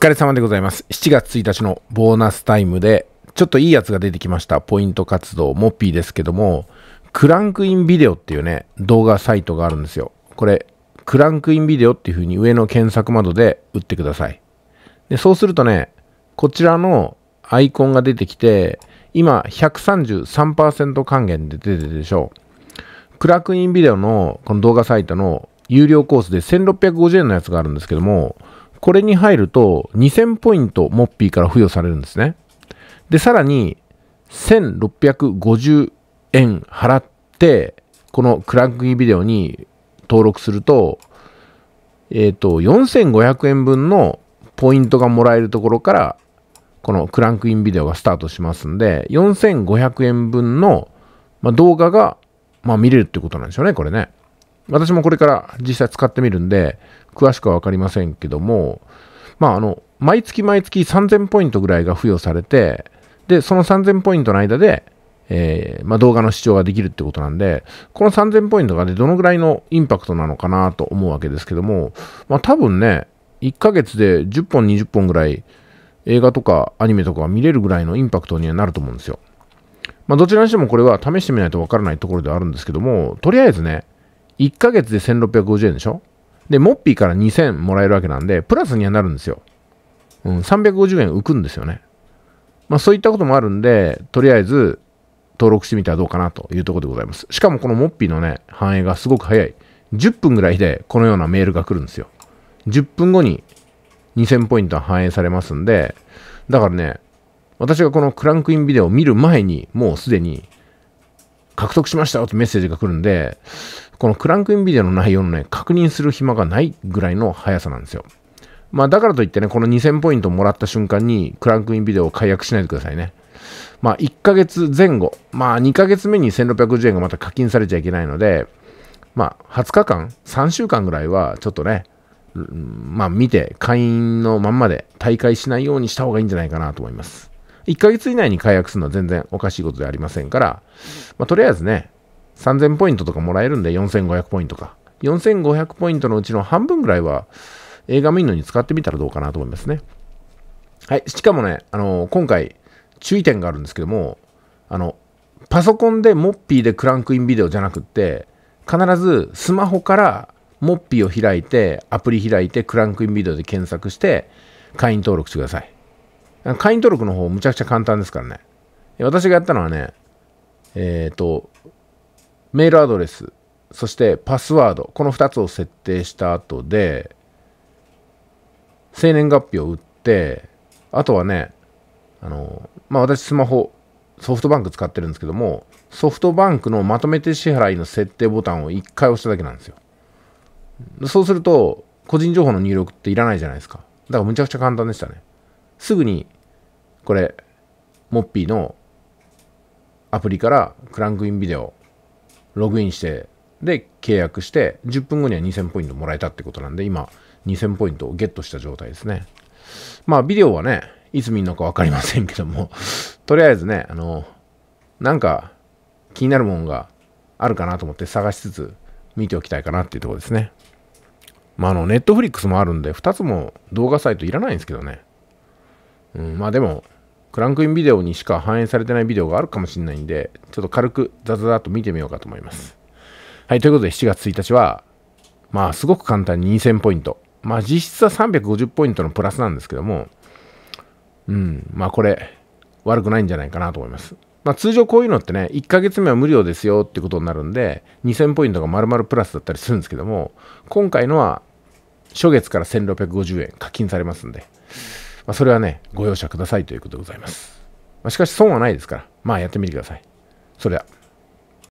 疲れ様でございます。7月1日のボーナスタイムで、ちょっといいやつが出てきました。ポイント活動、モッピーですけども、クランクインビデオっていうね、動画サイトがあるんですよ。これ、クランクインビデオっていう風に上の検索窓で打ってください。で、そうするとね、こちらのアイコンが出てきて、今133%還元で出てるでしょう。クランクインビデオのこの動画サイトの有料コースで1650円のやつがあるんですけども、これに入ると2000ポイントモッピーから付与されるんですね。で、さらに1650円払って、このクランクインビデオに登録すると、えっ、ー、と、4500円分のポイントがもらえるところから、このクランクインビデオがスタートしますんで、4500円分の、まあ、動画が、まあ、見れるってことなんでしょうね、これね。私もこれから実際使ってみるんで、詳しくはわかりませんけども、まあ、あの、毎月毎月3000ポイントぐらいが付与されて、で、その3000ポイントの間で、えー、まあ、動画の視聴ができるってことなんで、この3000ポイントがね、どのぐらいのインパクトなのかなと思うわけですけども、まあ、多分ね、1ヶ月で10本、20本ぐらい映画とかアニメとか見れるぐらいのインパクトにはなると思うんですよ。まあ、どちらにしてもこれは試してみないとわからないところではあるんですけども、とりあえずね、1ヶ月で1650円でしょで、モッピーから2000もらえるわけなんで、プラスにはなるんですよ。うん、350円浮くんですよね。まあそういったこともあるんで、とりあえず登録してみたらどうかなというところでございます。しかもこのモッピーのね、反映がすごく早い。10分ぐらいでこのようなメールが来るんですよ。10分後に2000ポイントは反映されますんで、だからね、私がこのクランクインビデオを見る前に、もうすでに獲得しましたってメッセージが来るんで、このクランクインビデオの内容のね、確認する暇がないぐらいの速さなんですよ。まあだからといってね、この2000ポイントもらった瞬間にクランクインビデオを解約しないでくださいね。まあ1ヶ月前後、まあ2ヶ月目に1650円がまた課金されちゃいけないので、まあ20日間、3週間ぐらいはちょっとね、うん、まあ見て会員のまんまで大会しないようにした方がいいんじゃないかなと思います。1ヶ月以内に解約するのは全然おかしいことではありませんから、まあとりあえずね、3000ポイントとかもらえるんで、4500ポイントか。4500ポイントのうちの半分ぐらいは映画見るのに使ってみたらどうかなと思いますね。はい。しかもね、あのー、今回注意点があるんですけども、あの、パソコンでモッピーでクランクインビデオじゃなくって、必ずスマホからモッピーを開いて、アプリ開いて、クランクインビデオで検索して、会員登録してください。会員登録の方、むちゃくちゃ簡単ですからね。私がやったのはね、えっ、ー、と、メールアドレス、そしてパスワード、この2つを設定した後で、生年月日を打って、あとはね、あの、まあ、私スマホ、ソフトバンク使ってるんですけども、ソフトバンクのまとめて支払いの設定ボタンを1回押しただけなんですよ。そうすると、個人情報の入力っていらないじゃないですか。だからむちゃくちゃ簡単でしたね。すぐに、これ、モッピーのアプリからクランクインビデオログインして、で、契約して、10分後には2000ポイントもらえたってことなんで、今、2000ポイントをゲットした状態ですね。まあ、ビデオはね、いつ見るのかわかりませんけども とりあえずね、あの、なんか、気になるもんがあるかなと思って探しつつ、見ておきたいかなっていうとこですね。まあ、あの、ネットフリックスもあるんで、2つも動画サイトいらないんですけどね。うん、まあでも、クランクインビデオにしか反映されてないビデオがあるかもしれないんで、ちょっと軽くザザザっと見てみようかと思います。はい、ということで7月1日は、まあすごく簡単に2000ポイント。まあ実質は350ポイントのプラスなんですけども、うん、まあこれ悪くないんじゃないかなと思います。まあ、通常こういうのってね、1ヶ月目は無料ですよってことになるんで、2000ポイントが丸々プラスだったりするんですけども、今回のは初月から1650円課金されますんで、まあ、それはね、ご容赦くださいということでございます。まあ、しかし損はないですから、まあやってみてください。それでは。